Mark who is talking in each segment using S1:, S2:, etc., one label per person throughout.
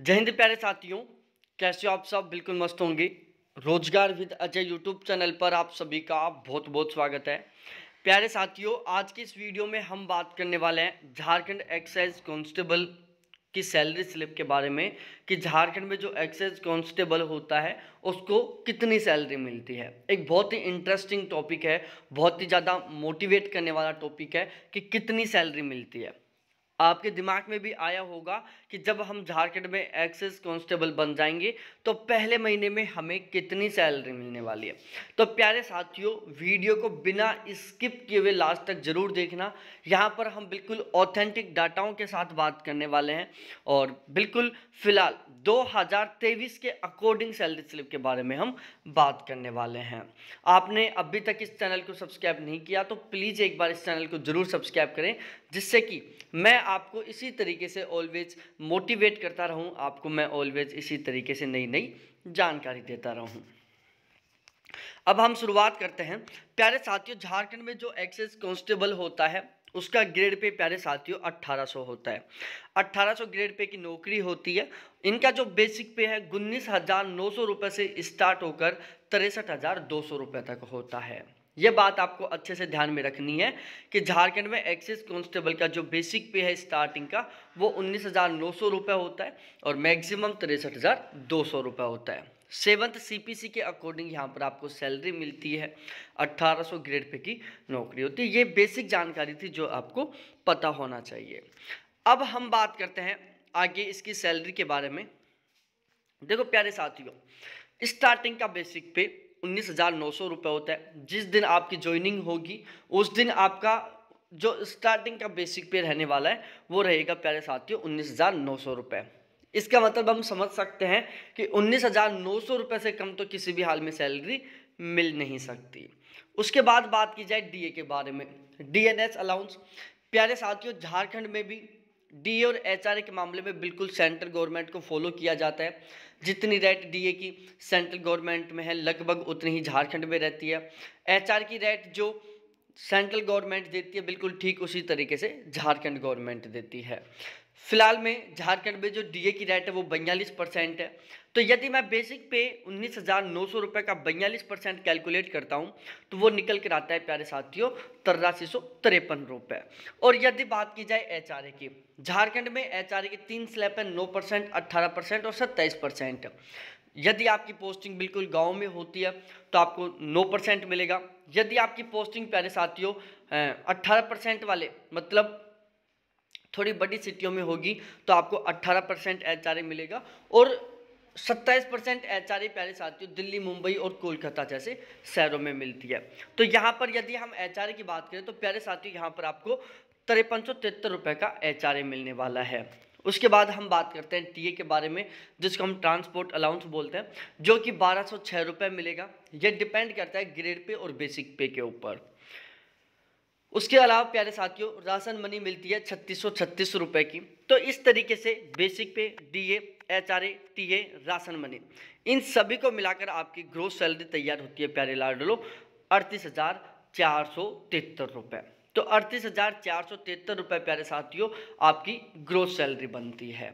S1: जय हिंद प्यारे साथियों कैसे हो आप सब बिल्कुल मस्त होंगे रोजगार विद अजय यूट्यूब चैनल पर आप सभी का बहुत बहुत स्वागत है प्यारे साथियों आज की इस वीडियो में हम बात करने वाले हैं झारखंड एक्साइज कांस्टेबल की सैलरी स्लिप के बारे में कि झारखंड में जो एक्साइज कांस्टेबल होता है उसको कितनी सैलरी मिलती है एक बहुत ही इंटरेस्टिंग टॉपिक है बहुत ही ज़्यादा मोटिवेट करने वाला टॉपिक है कि कितनी सैलरी मिलती है आपके दिमाग में भी आया होगा कि जब हम झारखंड में एक्सेस कांस्टेबल बन जाएंगे तो पहले महीने में हमें कितनी सैलरी मिलने वाली है तो प्यारे साथियों वीडियो को बिना स्किप किए हुए लास्ट तक ज़रूर देखना यहाँ पर हम बिल्कुल ऑथेंटिक डाटाओं के साथ बात करने वाले हैं और बिल्कुल फ़िलहाल 2023 के अकॉर्डिंग सैलरी स्लिप के बारे में हम बात करने वाले हैं आपने अभी तक इस चैनल को सब्सक्राइब नहीं किया तो प्लीज़ एक बार इस चैनल को ज़रूर सब्सक्राइब करें जिससे कि मैं आपको इसी तरीके से ऑलवेज मोटिवेट करता रहूं आपको मैं ऑलवेज इसी तरीके से नई नई जानकारी देता रहूं अब हम शुरुआत करते हैं प्यारे साथियों झारखंड में जो एक्सेस कांस्टेबल होता है उसका ग्रेड पे प्यारे साथियों 1800 होता है 1800 ग्रेड पे की नौकरी होती है इनका जो बेसिक पे है उन्नीस से स्टार्ट होकर तिरसठ तक होता है ये बात आपको अच्छे से ध्यान में रखनी है कि झारखंड में एक्सिस कांस्टेबल का जो बेसिक पे है स्टार्टिंग का वो उन्नीस हज़ार नौ सौ रुपये होता है और मैक्सिमम तिरसठ हज़ार दो सौ रुपये होता है सेवन्थ सीपीसी के अकॉर्डिंग यहाँ पर आपको सैलरी मिलती है अट्ठारह सौ ग्रेड पे की नौकरी होती है ये बेसिक जानकारी थी जो आपको पता होना चाहिए अब हम बात करते हैं आगे इसकी सैलरी के बारे में देखो प्यारे साथियों स्टार्टिंग का बेसिक पे उन्नीस हज़ार नौ सौ रुपये होता है जिस दिन आपकी ज्वाइनिंग होगी उस दिन आपका जो स्टार्टिंग का बेसिक पे रहने वाला है वो रहेगा प्यारे साथियों उन्नीस हज़ार नौ सौ रुपये इसका मतलब हम समझ सकते हैं कि उन्नीस हज़ार नौ सौ रुपये से कम तो किसी भी हाल में सैलरी मिल नहीं सकती उसके बाद बात की जाए डीए के बारे में डीएनएस अलाउंस प्यारे साथियों झारखंड में भी डी और एच के मामले में बिल्कुल सेंट्रल गवर्नमेंट को फॉलो किया जाता है जितनी रेट डी की सेंट्रल गवर्नमेंट में है लगभग उतनी ही झारखंड में रहती है एच की रेट जो सेंट्रल गवर्नमेंट देती है बिल्कुल ठीक उसी तरीके से झारखंड गवर्नमेंट देती है फिलहाल में झारखंड में जो डीए की रेट है वो बयालीस परसेंट है तो यदि मैं बेसिक पे उन्नीस हज़ार नौ सौ रुपये का बयालीस परसेंट कैलकुलेट करता हूँ तो वो निकल कर आता है प्यारे साथियों तरासी सौ तिरपन रुपये और यदि बात की जाए एच आर ए की झारखंड में एच आर ए की तीन स्लैब है नौ परसेंट अट्ठारह परसेंट और सत्ताईस परसेंट यदि आपकी पोस्टिंग बिल्कुल गांव में होती है तो आपको 9 परसेंट मिलेगा यदि आपकी पोस्टिंग प्यारे साथियों 18 परसेंट वाले मतलब थोड़ी बड़ी सिटियों में होगी तो आपको 18 परसेंट एच मिलेगा और 27 परसेंट एच प्यारे साथियों दिल्ली मुंबई और कोलकाता जैसे शहरों में मिलती है तो यहाँ पर यदि हम एच की बात करें तो प्यारे साथियों यहाँ पर आपको तिरपन सौ तिहत्तर रुपये का एच मिलने वाला है उसके बाद हम बात करते हैं टीए के बारे में जिसको हम ट्रांसपोर्ट अलाउंस बोलते हैं जो कि बारह सौ मिलेगा ये डिपेंड करता है ग्रेड पे और बेसिक पे के ऊपर उसके अलावा प्यारे साथियों राशन मनी मिलती है छत्तीस सौ छत्तीस की तो इस तरीके से basic pay DA H R A T A ration money इन सभी को मिलाकर आपकी ग्रोथ सैलरी तैयार होती है प्यारे लाडलो अड़तीस हज़ार चार सौ तिहत्तर रुपए तो अड़तीस हज़ार चार सौ तिहत्तर रुपये प्यारे साथियों आपकी ग्रोथ सैलरी बनती है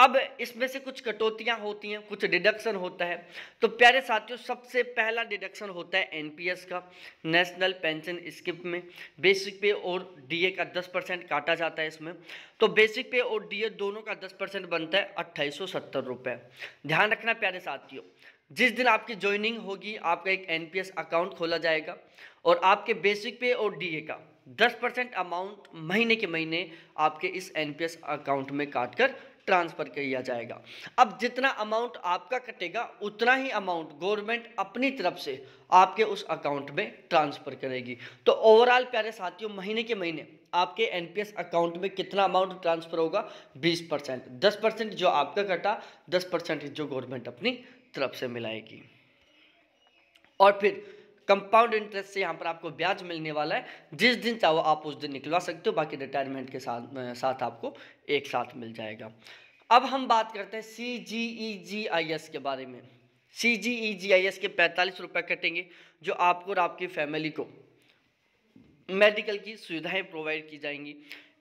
S1: अब इसमें से कुछ कटौतियाँ होती हैं कुछ डिडक्शन होता है तो प्यारे साथियों सबसे पहला डिडक्शन होता है एनपीएस का नेशनल पेंशन स्कीम में बेसिक पे और डीए का 10 परसेंट काटा जाता है इसमें तो बेसिक पे और डीए दोनों का 10 परसेंट बनता है अट्ठाईस रुपए ध्यान रखना प्यारे साथियों जिस दिन आपकी ज्वाइनिंग होगी आपका एक एन अकाउंट खोला जाएगा और आपके बेसिक पे और डी का दस परसेंट अमाउंट महीने के महीने आपके इस एनपीएस अकाउंट में काट कर ट्रांसफ़र किया जाएगा अब जितना अमाउंट आपका कटेगा उतना ही अमाउंट गवर्नमेंट अपनी तरफ से आपके उस अकाउंट में ट्रांसफ़र करेगी तो ओवरऑल प्यारे साथियों महीने के महीने आपके एनपीएस अकाउंट में कितना अमाउंट ट्रांसफ़र होगा 20 परसेंट दस परसेंट जो आपका कटा 10 परसेंट जो गवर्नमेंट अपनी तरफ से मिलाएगी और फिर कंपाउंड इंटरेस्ट से यहाँ पर आपको ब्याज मिलने वाला है जिस दिन चाहो आप उस दिन निकलवा सकते हो बाकी रिटायरमेंट के साथ साथ आपको एक साथ मिल जाएगा अब हम बात करते हैं सी जी ई जी आई एस के बारे में सी जी ई जी आई एस के पैंतालीस रुपये कटेंगे जो आपको और आपकी फैमिली को मेडिकल की सुविधाएं प्रोवाइड की जाएंगी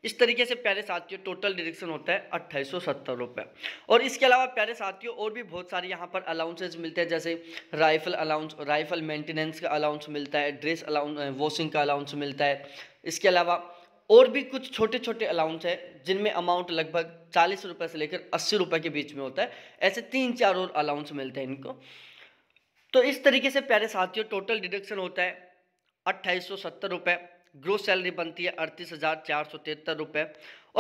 S1: इस तरीके से प्यारे साथियों टोटल डिडक्शन होता है अट्ठाईस रुपए और इसके अलावा प्यारे साथियों और भी बहुत सारे यहाँ पर अलाउंसेज मिलते हैं जैसे राइफल अलाउंस राइफल मेंटेनेंस का अलाउंस मिलता है ड्रेस अलाउंस वॉशिंग का अलाउंस मिलता है इसके अलावा और भी कुछ छोटे छोटे अलाउंस है जिनमें अमाउंट लगभग चालीस रुपये से लेकर अस्सी रुपये के बीच में होता है ऐसे तीन चार और अलाउंस मिलते हैं इनको तो इस तरीके से प्यारे साथियों टोटल डिडक्शन होता है अट्ठाईस सौ सत्तर रुपये ग्रोथ सैलरी बनती है अड़तीस हज़ार चार सौ तिहत्तर रुपये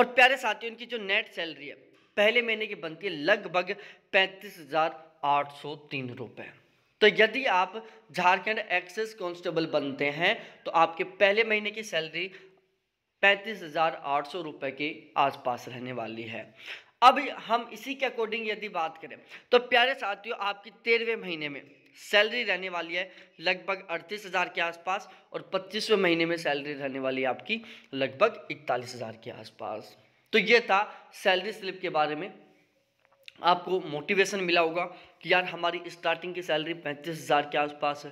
S1: और प्यारे साथियों इनकी जो नेट सैलरी है पहले महीने की बनती है लगभग पैंतीस हज़ार आठ सौ तीन रुपये तो यदि आप झारखंड एक्सेस कांस्टेबल बनते हैं तो आपके पहले महीने की सैलरी पैंतीस हज़ार आठ सौ रुपये के आसपास रहने वाली है अब हम इसी के अकॉर्डिंग यदि बात करें तो प्यारे साथियों आपकी तेरहवें महीने में सैलरी रहने वाली है लगभग अड़तीस हज़ार के आसपास और पच्चीसवें महीने में सैलरी रहने वाली है आपकी लगभग इकतालीस हज़ार के आसपास तो ये था सैलरी स्लिप के बारे में आपको मोटिवेशन मिला होगा कि यार हमारी स्टार्टिंग की सैलरी पैंतीस हज़ार के आसपास है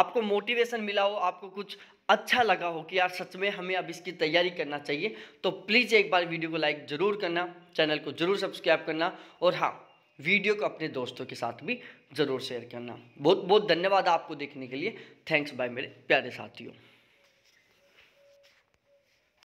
S1: आपको मोटिवेशन मिला हो आपको कुछ अच्छा लगा हो कि यार सच में हमें अब इसकी तैयारी करना चाहिए तो प्लीज़ एक बार वीडियो को लाइक ज़रूर करना चैनल को ज़रूर सब्सक्राइब करना और हाँ वीडियो को अपने दोस्तों के साथ भी ज़रूर शेयर करना बहुत बहुत धन्यवाद आपको देखने के लिए थैंक्स बाय मेरे प्यारे साथियों